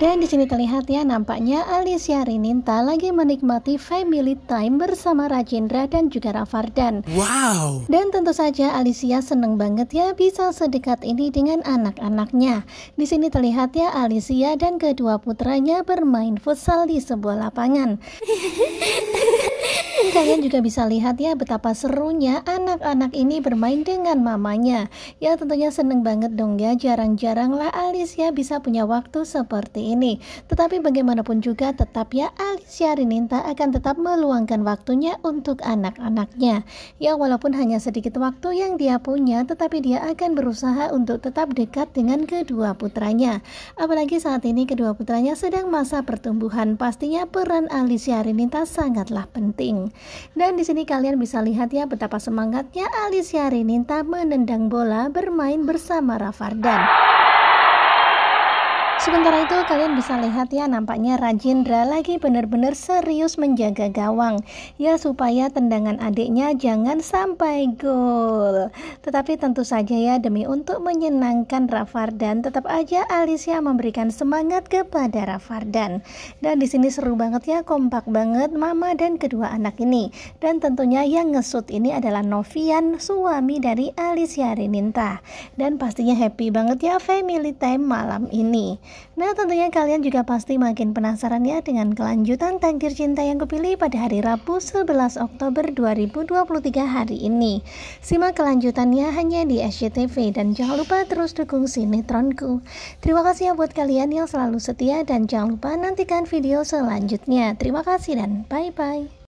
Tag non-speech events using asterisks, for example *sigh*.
Dan di sini terlihat ya nampaknya Alicia Rininta lagi menikmati family time bersama Rajendra dan juga Rafardan. Wow. Dan tentu saja Alicia seneng banget ya bisa sedekat ini dengan anak-anaknya. Di sini terlihat ya Alicia dan kedua putranya bermain futsal di sebuah lapangan. *laughs* kalian juga bisa lihat ya betapa serunya anak-anak ini bermain dengan mamanya. Ya tentunya seneng banget dong ya, jarang-jarang lah Alicia bisa punya waktu seperti ini. Tetapi bagaimanapun juga tetap ya Alicia Rininta akan tetap meluangkan waktunya untuk anak-anaknya. Ya walaupun hanya sedikit waktu yang dia punya, tetapi dia akan berusaha untuk tetap dekat dengan kedua putranya. Apalagi saat ini kedua putranya sedang masa pertumbuhan, pastinya peran Alicia Rininta sangatlah penting. Dan di sini kalian bisa lihat ya betapa semangatnya Alicia Rininta menendang bola bermain bersama Rafardan. Sementara itu kalian bisa lihat ya nampaknya Rajendra lagi benar-benar serius menjaga gawang ya supaya tendangan adiknya jangan sampai gol. Tetapi tentu saja ya demi untuk menyenangkan Rafardan tetap aja Alicia memberikan semangat kepada Rafardan. Dan di sini seru banget ya kompak banget mama dan kedua anak ini. Dan tentunya yang ngesut ini adalah Novian suami dari Alicia Rininta. Dan pastinya happy banget ya family time malam ini. Nah tentunya kalian juga pasti makin penasaran ya dengan kelanjutan takdir cinta yang kupilih pada hari Rabu 11 Oktober 2023 hari ini. Simak kelanjutannya hanya di SCTV dan jangan lupa terus dukung sinetronku. Terima kasih ya buat kalian yang selalu setia dan jangan lupa nantikan video selanjutnya. Terima kasih dan bye-bye.